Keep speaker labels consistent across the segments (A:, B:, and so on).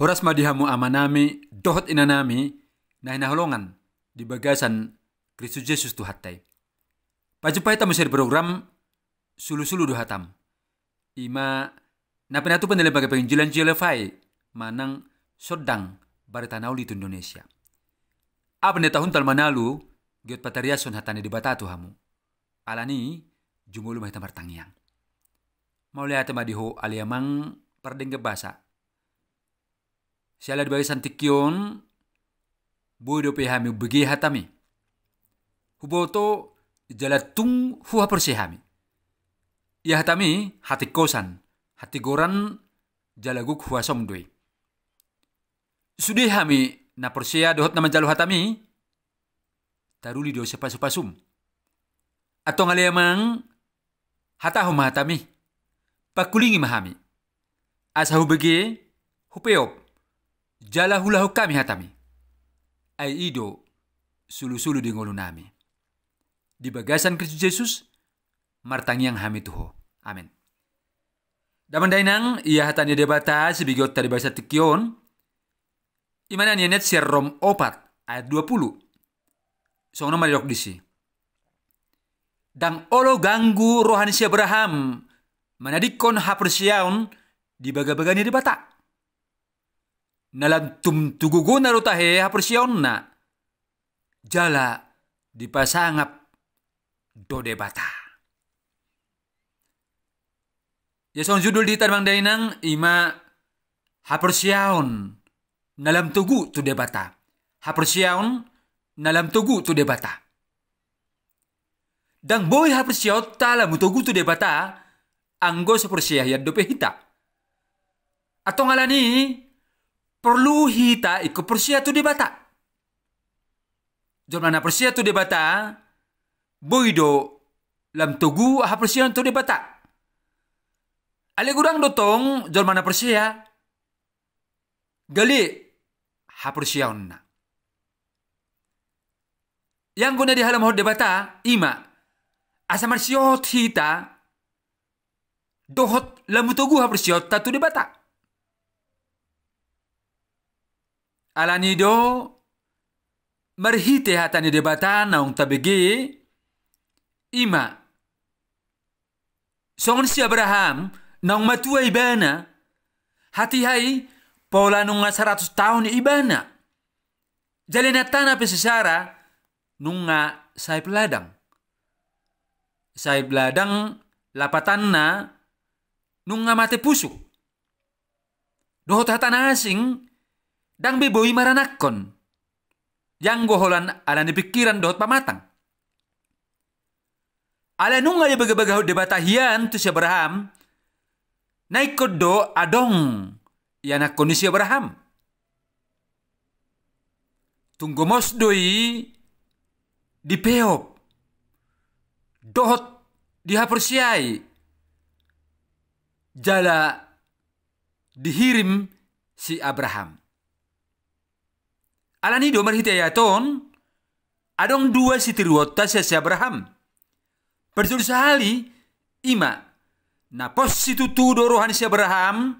A: Horas madihamu amanami dohot inanami na hinaholongan di bagasan Kristus Yesus Tuhatai. Pajumpai tamu seri program Sulu-Sulu Duhatam. Ima napinatu penilai bagai penginjilan jilafai manang sodang baritanau di Indonesia. Apa ne tahun tal manalu giot patariason hatane di batatu hamu. Alani jumulu mahitam bertangiang. Mau lihat madiho aliamang perdengge basa Siala dibagi santikion, tikion boido pe hami hatami. Huboto jala jalatung hua persihami. Ia hatami hati kosan, hati goran jalaguk hua somdui. Sudi hami na persia dohot nama jalu hatami. Taruli do sepasu pasum. Atau ngalemang hatahum hatami. Pakulingi mahami. Asahu bege hupeop jala hula hukami hatami. Ai ido sulu-sulu di nami. Di bagasan Kristus Yesus, martang yang hamituho. Amin. Daman dainang, ia hatanya debata sebigot dari bahasa tikion. Imanan yenet serom opat ayat 20. So nama dok disi. Dang olo ganggu rohani si Abraham. Manadikon hapersiaun di baga-bagani debata nalan tumtuguguna rutahe na Jala dipasangap dode bata. Yason judul di Tarbang Dainang ima hapersiaon nalam tugu tu debata. Hapersiaon nalam tugu tu debata. Dang boy hapersiaon talam mutugu tu debata anggo sepersiah dope hita. Atau ngalani perlu hita ikut persia tu debata. mana persia tu debata, do lam tugu aha persia tu debata. Ale gurang dotong mana persia, gali ha persia onna. Yang guna di halam hod debata, ima asa marsiot hita dohot lam tugu ha persia tatu debata. alani do marhite hatani debata naung tabegi ima songon si Abraham naung matua ibana hati hai pola nunga 100 tahun ibana jalena tanah pesisara nunga sai peladang ladang lapatan na nunga mate pusuk dohot hatana asing Dang beboi maranakon. Yang goholan ala ni pikiran dohot pamatang. Ala nunga di baga-baga de batahian tu si Abraham. Naik kodo adong. Yana koni si Abraham. Tunggu mos doi di peop. Dohot dihapersiai. Jala dihirim si Abraham. Alani ni domar ya ton adong dua sitir wotta ya ses Abraham bersul sehali ima na pos situ tu dorohan si Abraham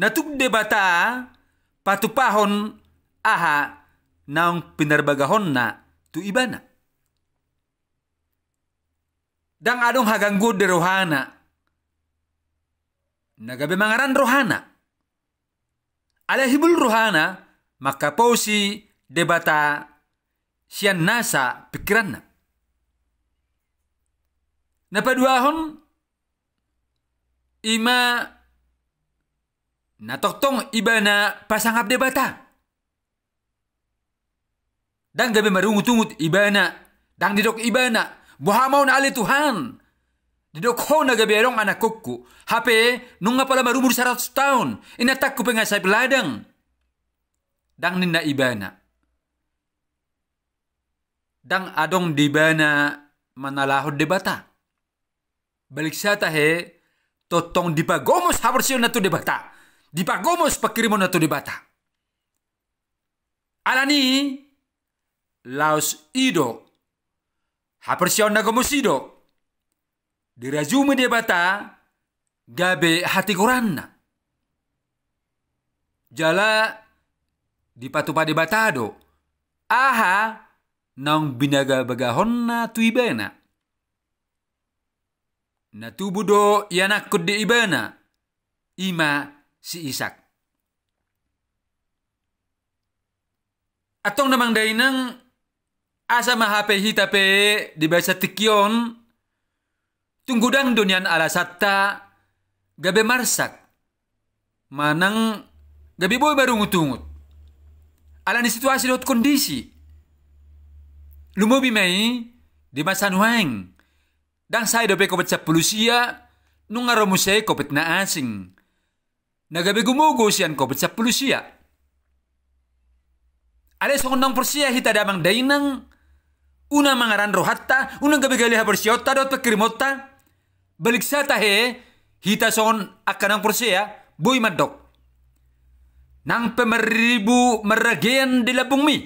A: na tuk debata patu pahon aha naung na tu ibana dang adong haganggu de rohana nagabe mangaran rohana alahibul rohana maka posi debata sian nasa na. Napa dua hon ima tong ibana pasangap debata. Dang gabe marungut-ungut ibana. Dang didok ibana. Buhamau na ale Tuhan. Didok ho na gabe erong anak kokku. Hape nunga pala marumur 100 tahun. Inatak ku pengasai peladang dang ninda ibana dang adong dibana manalahod debata balik sa he totong dipagomos habersyon na to debata dipagomos pakirimo na to debata alani laos ido habersyon na gomosido dirajume debata gabe hati koran jala di patupa di batado. Aha, nang binaga na tu ibena. Natubudo yanak di ibena. Ima si Isak. Atong namang nang asa mahape hitape di bahasa tikion tunggudang dunian ala satta gabe marsak manang gabe boy baru ngutungut ala ni situasi lot kondisi. Lumobi mai di masa nuang. Dang saya dope kopet sa pulusia, nungaro aramu saya kopet na asing. Nagabi gumugo sian ko sa pulusia. Ala sokondang persia hita damang dainang, una mangaran rohatta, una gabe galiha persiota dot pekirimota. Balik sata he, hita son akanang persia, boy madok nang pemeribu meragian di labung mi.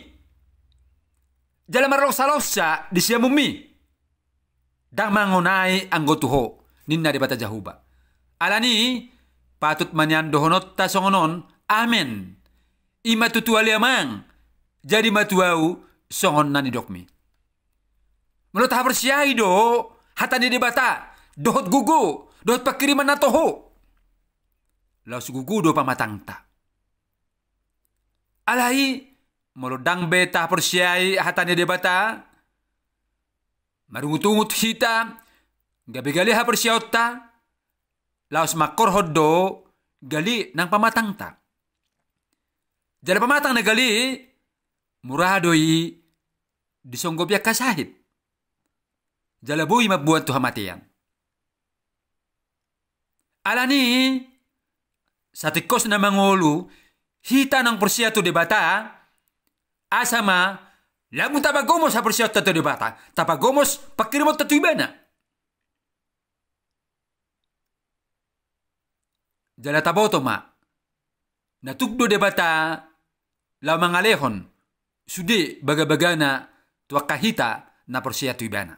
A: Jalan marlok salosya di siamung mi. Dang mangunai anggotuho ninna di bata jahuba. Alani patut ta songonon. amen. Ima wali amang jadi matuau songon nani dokmi. Menurut habar siai do hatani di bata dohot gugu dohot pakiriman natoho. Laus gugu do pamatangta molo dang beta persiai hatanya debata marungutungut hita gali ha persiaotta laos makor hoddo gali nang pamatang ta jala pamatang na gali muradoi biak kasahit jala bui mabuat tuha matian alani satikos na mangolu hita ng Persia de debata, asama, labong tapagomos sa porsyento debata, bata. gomos pakirmo na ibana. Dala taboto ma, natugdo de debata lamang alehon, sudi bagabagana, tuwakahita na porsyento ibana.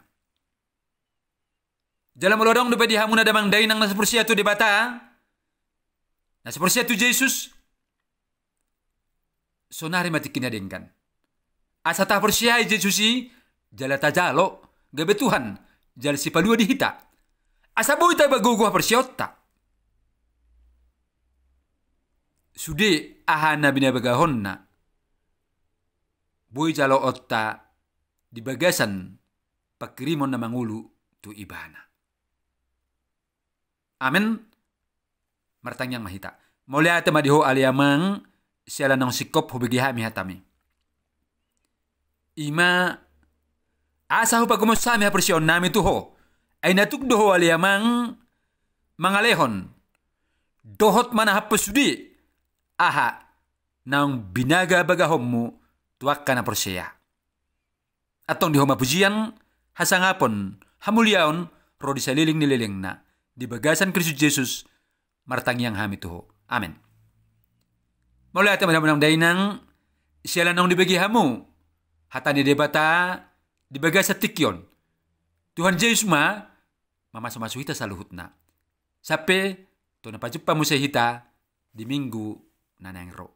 A: Dalam lorong dapat dihamuna damang dainang nasa porsyento debata, bata, nasa porsyento Jesus, sonare matikina dengkan. tak persia je susi, tak jalo, gabe Tuhan, jala si palua dihita. asa Asabu ita baguguah persiota. Sudi ahana bina bagahonna. Boy jalo otta di bagasan pakirimon na mangulu tu ibana. Amin. yang mahita. Mulya temadiho mang sialanong sikop hubigi hami hatami. Ima asa hupa kumusami hapresyon nami tuho. Ay natukdoho aliyamang mga lehon. Dohot man hapasudi. Aha, nang binaga bagahom mo tuwak ka na porsiya. Atong di humapujian, hasangapon, hamulyaon, ro di saliling nililing na, di bagasan Kristus Jesus, martangyang tuho, Amen. Mawla yang madam dainang sialanong dibagi hamu. di debata dibagi setikion. Tuhan Yesus ma mama sama suhita saluhutna. Sape apa na pajupa musehita di minggu nanang ro.